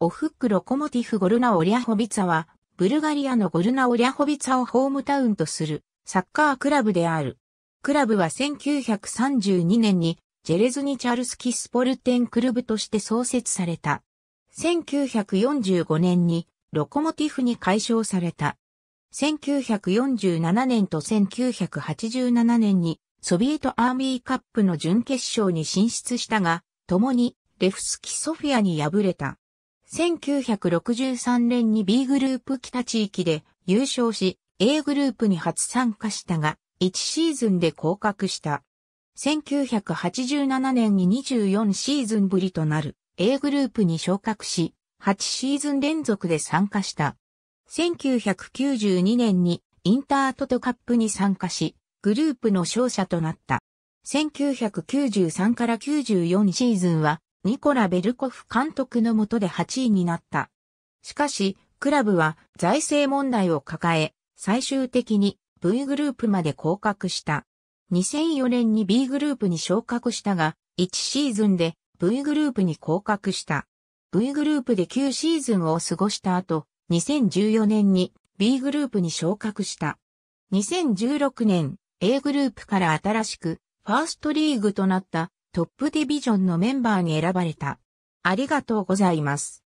オフックロコモティフ・ゴルナ・オリャホビツァは、ブルガリアのゴルナ・オリャホビツァをホームタウンとするサッカークラブである。クラブは1932年にジェレズニチャルスキスポルテンクルブとして創設された。1945年にロコモティフに解消された。1947年と1987年にソビエトアーミーカップの準決勝に進出したが、共にレフスキソフィアに敗れた。1963年に B グループ北地域で優勝し、A グループに初参加したが、1シーズンで降格した。1987年に24シーズンぶりとなる A グループに昇格し、8シーズン連続で参加した。1992年にインタートトカップに参加し、グループの勝者となった。1993から94シーズンはニコラ・ベルコフ監督の下で8位になった。しかし、クラブは財政問題を抱え、最終的に V グループまで降格した。2004年に B グループに昇格したが、1シーズンで V グループに降格した。V グループで9シーズンを過ごした後、2014年に B グループに昇格した。2016年、A グループから新しく、ファーストリーグとなったトップディビジョンのメンバーに選ばれた。ありがとうございます。